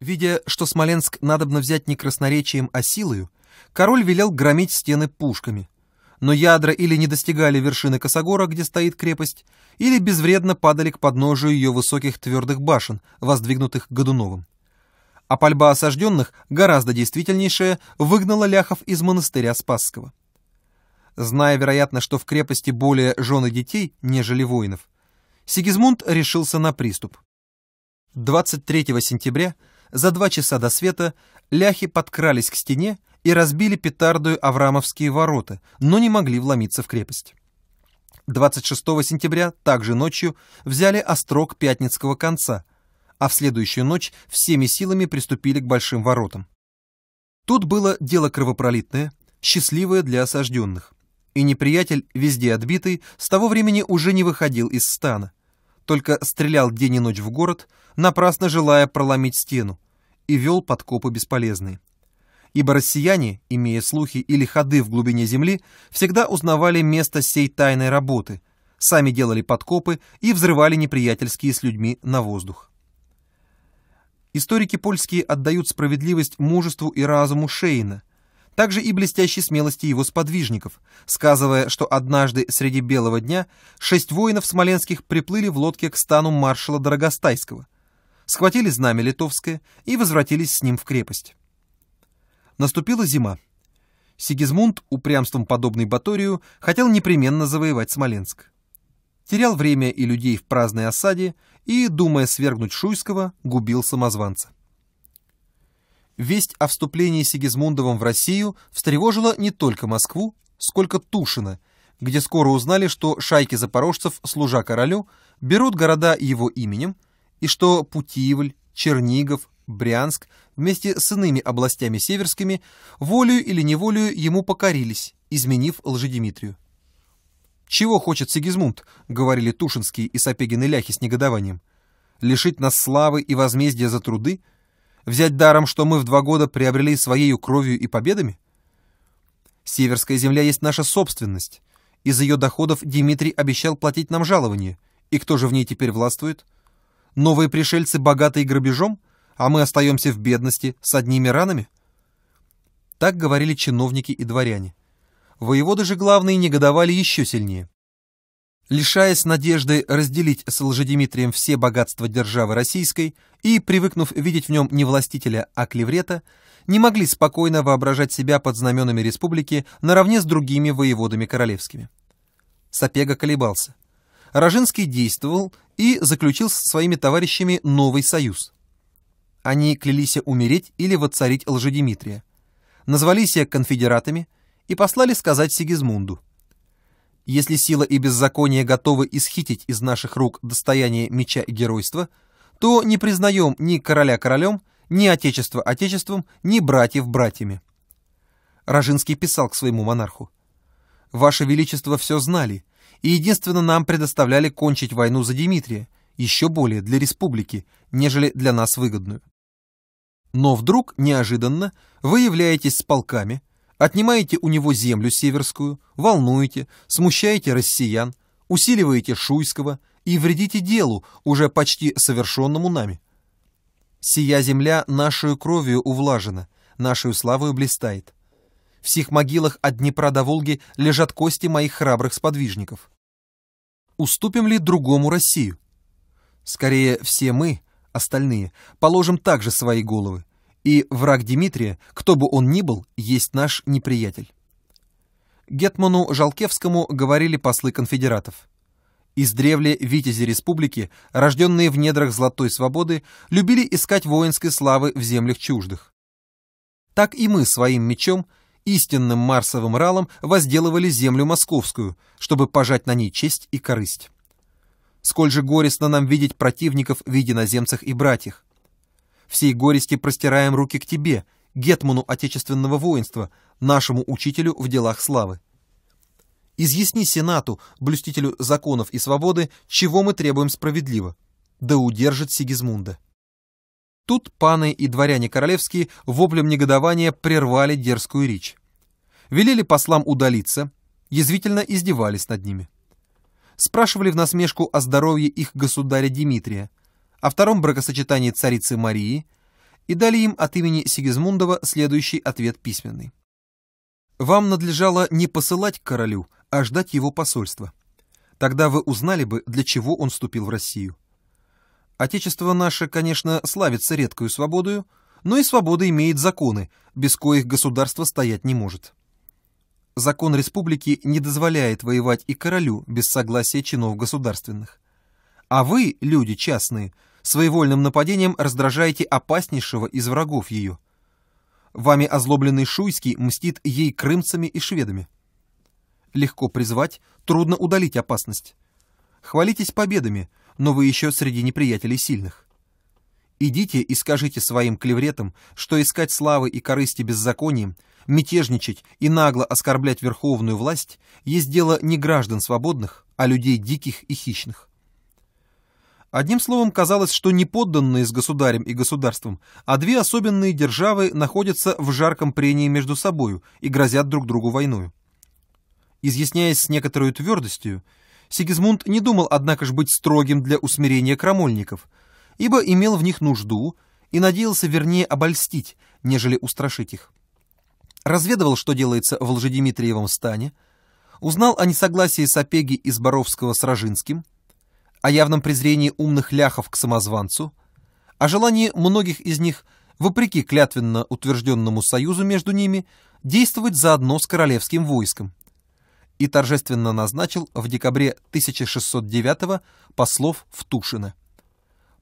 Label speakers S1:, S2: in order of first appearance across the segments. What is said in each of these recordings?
S1: Видя, что Смоленск надобно взять не красноречием, а силою, король велел громить стены пушками. Но ядра или не достигали вершины Косогора, где стоит крепость, или безвредно падали к подножию ее высоких твердых башен, воздвигнутых Годуновым. А пальба осажденных, гораздо действительнейшая, выгнала ляхов из монастыря Спасского. Зная, вероятно, что в крепости более жены детей, нежели воинов, Сигизмунд решился на приступ. 23 сентября за два часа до света ляхи подкрались к стене и разбили петардую Аврамовские ворота, но не могли вломиться в крепость. 26 сентября, также ночью, взяли острог Пятницкого конца, а в следующую ночь всеми силами приступили к Большим воротам. Тут было дело кровопролитное, счастливое для осажденных. И неприятель, везде отбитый, с того времени уже не выходил из стана. Только стрелял день и ночь в город, напрасно желая проломить стену, и вел подкопы бесполезные. Ибо россияне, имея слухи или ходы в глубине земли, всегда узнавали место сей тайной работы, сами делали подкопы и взрывали неприятельские с людьми на воздух. Историки польские отдают справедливость мужеству и разуму Шейна, также и блестящей смелости его сподвижников, сказывая, что однажды среди белого дня шесть воинов смоленских приплыли в лодке к стану маршала Дорогостайского – схватили знамя литовское и возвратились с ним в крепость. Наступила зима. Сигизмунд, упрямством подобный Баторию, хотел непременно завоевать Смоленск. Терял время и людей в праздной осаде и, думая свергнуть Шуйского, губил самозванца. Весть о вступлении Сигизмундовым в Россию встревожила не только Москву, сколько Тушино, где скоро узнали, что шайки запорожцев, служа королю, берут города его именем – и что Путивль, Чернигов, Брянск вместе с иными областями северскими волею или неволею ему покорились, изменив Лжедимитрию. «Чего хочет Сигизмунд?» — говорили Тушинские и Сапегин Ляхи с негодованием. «Лишить нас славы и возмездия за труды? Взять даром, что мы в два года приобрели своею кровью и победами? Северская земля есть наша собственность. Из ее доходов Дмитрий обещал платить нам жалование. И кто же в ней теперь властвует?» Новые пришельцы богаты и грабежом, а мы остаемся в бедности с одними ранами? Так говорили чиновники и дворяне. Воеводы же главные негодовали еще сильнее. Лишаясь надежды разделить с Лжедимитрием все богатства державы российской и привыкнув видеть в нем не властителя, а клеврета, не могли спокойно воображать себя под знаменами республики наравне с другими воеводами королевскими. Сапега колебался. Рожинский действовал и заключил со своими товарищами новый союз. Они клялись умереть или воцарить Лжедимитрия, назвали себя конфедератами и послали сказать Сигизмунду. Если сила и беззаконие готовы исхитить из наших рук достояние меча и геройства, то не признаем ни короля королем, ни отечество отечеством, ни братьев братьями. Ражинский писал к своему монарху. «Ваше Величество все знали, и единственно нам предоставляли кончить войну за Дмитрия, еще более для республики, нежели для нас выгодную. Но вдруг, неожиданно, вы являетесь с полками, отнимаете у него землю северскую, волнуете, смущаете россиян, усиливаете Шуйского и вредите делу, уже почти совершенному нами. Сия земля нашою кровью увлажена, нашою славою блистает. В сих могилах от Днепра до Волги лежат кости моих храбрых сподвижников. Уступим ли другому Россию? Скорее, все мы, остальные, положим также свои головы. И враг Дмитрия, кто бы он ни был, есть наш неприятель. Гетману Жалкевскому говорили послы конфедератов. Издревле витязи республики, рожденные в недрах золотой свободы, любили искать воинской славы в землях чуждых. Так и мы своим мечом истинным марсовым ралом возделывали землю московскую, чтобы пожать на ней честь и корысть. Сколь же горестно нам видеть противников в виде наземцев и братьях. Всей горести простираем руки к тебе, гетману отечественного воинства, нашему учителю в делах славы. Изъясни Сенату, блюстителю законов и свободы, чего мы требуем справедливо. Да удержит Сигизмунда. Тут паны и дворяне королевские воплем негодования прервали дерзкую речь. Велели послам удалиться, язвительно издевались над ними. Спрашивали в насмешку о здоровье их государя Дмитрия, о втором бракосочетании царицы Марии и дали им от имени Сигизмундова следующий ответ письменный. «Вам надлежало не посылать к королю, а ждать его посольства. Тогда вы узнали бы, для чего он вступил в Россию. Отечество наше, конечно, славится редкую свободою, но и свобода имеет законы, без коих государство стоять не может. Закон республики не дозволяет воевать и королю без согласия чинов государственных. А вы, люди частные, своевольным нападением раздражаете опаснейшего из врагов ее. Вами озлобленный Шуйский мстит ей крымцами и шведами. Легко призвать, трудно удалить опасность. Хвалитесь победами, но вы еще среди неприятелей сильных. Идите и скажите своим клевретам, что искать славы и корысти беззаконием, мятежничать и нагло оскорблять верховную власть есть дело не граждан свободных, а людей диких и хищных. Одним словом, казалось, что не подданные с государем и государством, а две особенные державы находятся в жарком прении между собою и грозят друг другу войною. Изъясняясь с некоторой твердостью, Сигизмунд не думал, однако ж, быть строгим для усмирения крамольников, ибо имел в них нужду и надеялся вернее обольстить, нежели устрашить их. Разведывал, что делается в Лжедимитриевом стане, узнал о несогласии Сапеги и Зборовского с Рожинским, о явном презрении умных ляхов к самозванцу, о желании многих из них, вопреки клятвенно утвержденному союзу между ними, действовать заодно с королевским войском и торжественно назначил в декабре 1609 послов в Тушино.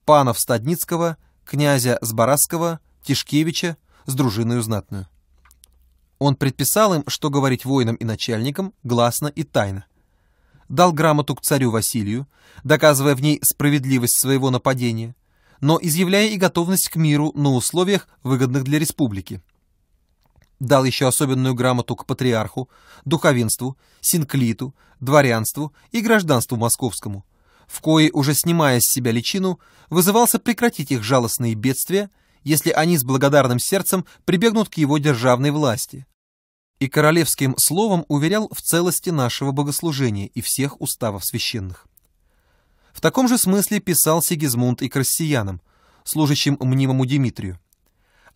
S1: Панов Стадницкого, князя Сбаразского, Тишкевича с дружиной знатную. Он предписал им, что говорить воинам и начальникам гласно и тайно. Дал грамоту к царю Василию, доказывая в ней справедливость своего нападения, но изъявляя и готовность к миру на условиях, выгодных для республики дал еще особенную грамоту к патриарху, духовенству, синклиту, дворянству и гражданству московскому, в кои уже снимая с себя личину, вызывался прекратить их жалостные бедствия, если они с благодарным сердцем прибегнут к его державной власти. И королевским словом уверял в целости нашего богослужения и всех уставов священных. В таком же смысле писал Сигизмунд и к россиянам, служащим мнимому Дмитрию.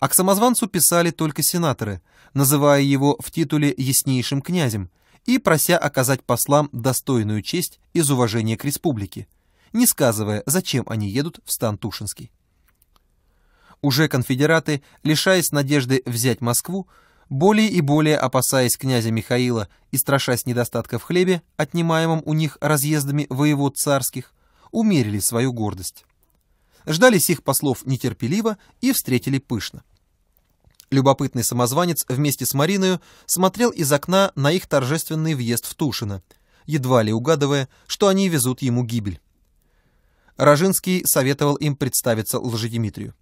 S1: А к самозванцу писали только сенаторы, называя его в титуле «яснейшим князем» и прося оказать послам достойную честь из уважения к республике, не сказывая, зачем они едут в стан Тушинский. Уже конфедераты, лишаясь надежды взять Москву, более и более опасаясь князя Михаила и страшась недостатка в хлебе, отнимаемом у них разъездами воевод царских, умерили свою гордость. Ждали сих послов нетерпеливо и встретили пышно. Любопытный самозванец вместе с Мариною смотрел из окна на их торжественный въезд в Тушино, едва ли угадывая, что они везут ему гибель. Рожинский советовал им представиться Лжедимитрию.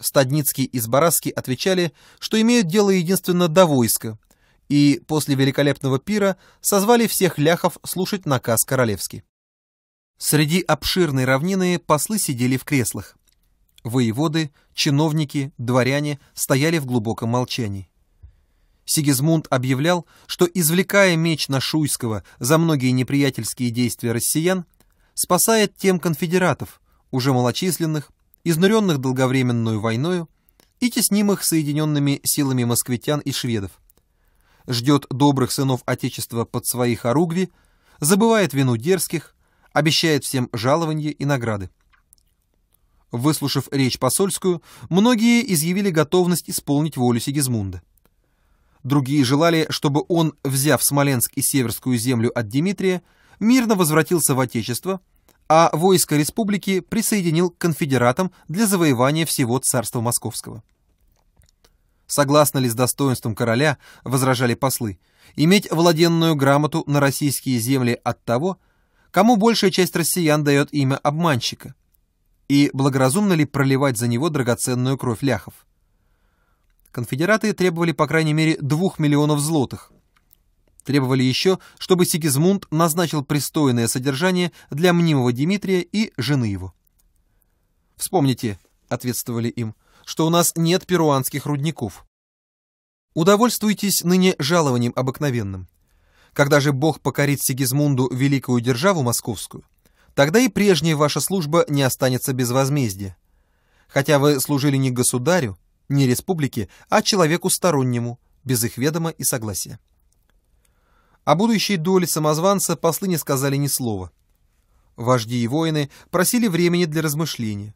S1: Стадницкий и Збаразский отвечали, что имеют дело единственно до войска, и после великолепного пира созвали всех ляхов слушать наказ королевский. Среди обширной равнины послы сидели в креслах. Воеводы, чиновники, дворяне стояли в глубоком молчании. Сигизмунд объявлял, что, извлекая меч на Шуйского за многие неприятельские действия россиян, спасает тем конфедератов, уже малочисленных, изнуренных долговременную войною и теснимых соединенными силами москвитян и шведов. Ждет добрых сынов Отечества под свои хоругви, забывает вину дерзких, обещает всем жалованье и награды. Выслушав речь посольскую, многие изъявили готовность исполнить волю Сигизмунда. Другие желали, чтобы он, взяв Смоленск и Северскую землю от Дмитрия, мирно возвратился в Отечество, а войско республики присоединил к конфедератам для завоевания всего царства московского. Согласно ли с достоинством короля, возражали послы, иметь владенную грамоту на российские земли от того, кому большая часть россиян дает имя обманщика, и благоразумно ли проливать за него драгоценную кровь ляхов. Конфедераты требовали по крайней мере двух миллионов злотых. Требовали еще, чтобы Сигизмунд назначил пристойное содержание для мнимого Дмитрия и жены его. «Вспомните», — ответствовали им, — «что у нас нет перуанских рудников». Удовольствуйтесь ныне жалованием обыкновенным. Когда же Бог покорит Сигизмунду великую державу московскую, тогда и прежняя ваша служба не останется без возмездия. Хотя вы служили не государю, не республике, а человеку стороннему, без их ведома и согласия. О будущей доле самозванца послы не сказали ни слова. Вожди и воины просили времени для размышления.